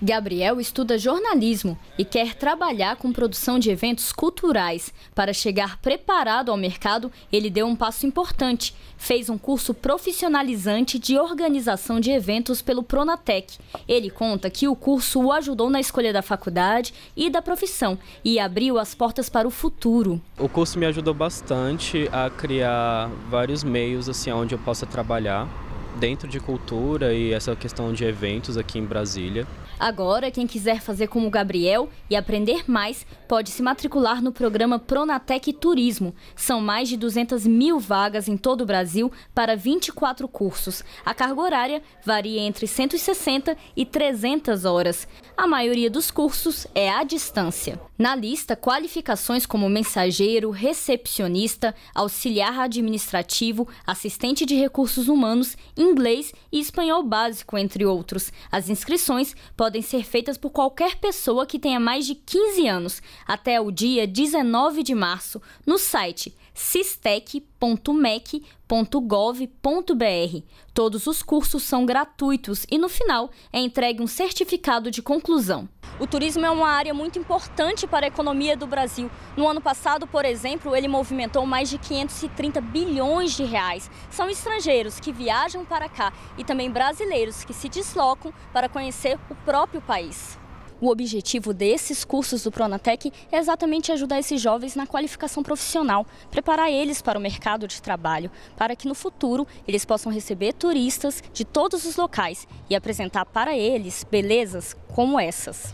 Gabriel estuda jornalismo e quer trabalhar com produção de eventos culturais. Para chegar preparado ao mercado, ele deu um passo importante. Fez um curso profissionalizante de organização de eventos pelo Pronatec. Ele conta que o curso o ajudou na escolha da faculdade e da profissão e abriu as portas para o futuro. O curso me ajudou bastante a criar vários meios assim onde eu possa trabalhar dentro de cultura e essa questão de eventos aqui em Brasília. Agora, quem quiser fazer como Gabriel e aprender mais, pode se matricular no programa Pronatec Turismo. São mais de 200 mil vagas em todo o Brasil para 24 cursos. A carga horária varia entre 160 e 300 horas. A maioria dos cursos é à distância. Na lista, qualificações como mensageiro, recepcionista, auxiliar administrativo, assistente de recursos humanos, inglês e espanhol básico, entre outros. As inscrições podem ser feitas por qualquer pessoa que tenha mais de 15 anos, até o dia 19 de março, no site cistec.mec.gov.br. Todos os cursos são gratuitos e no final é entregue um certificado de conclusão. O turismo é uma área muito importante para a economia do Brasil. No ano passado, por exemplo, ele movimentou mais de 530 bilhões de reais. São estrangeiros que viajam para cá e também brasileiros que se deslocam para conhecer o próprio país. O objetivo desses cursos do Pronatec é exatamente ajudar esses jovens na qualificação profissional, preparar eles para o mercado de trabalho, para que no futuro eles possam receber turistas de todos os locais e apresentar para eles belezas como essas.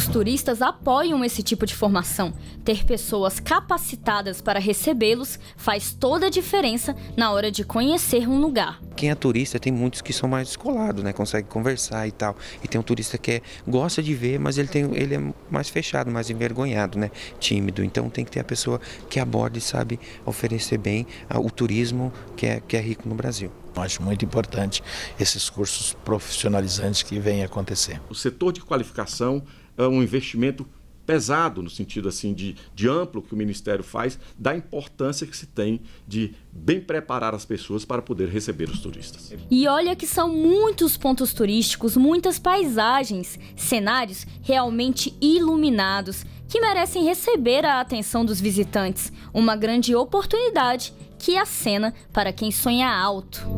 Os turistas apoiam esse tipo de formação. Ter pessoas capacitadas para recebê-los faz toda a diferença na hora de conhecer um lugar. Quem é turista tem muitos que são mais descolados, né? Consegue conversar e tal. E tem um turista que é, gosta de ver, mas ele, tem, ele é mais fechado, mais envergonhado, né? Tímido. Então tem que ter a pessoa que aborde e sabe oferecer bem ah, o turismo que é, que é rico no Brasil. Eu acho muito importante esses cursos profissionalizantes que vêm acontecer. O setor de qualificação é um investimento pesado, no sentido assim de, de amplo que o Ministério faz, da importância que se tem de bem preparar as pessoas para poder receber os turistas. E olha que são muitos pontos turísticos, muitas paisagens, cenários realmente iluminados, que merecem receber a atenção dos visitantes. Uma grande oportunidade que acena para quem sonha alto.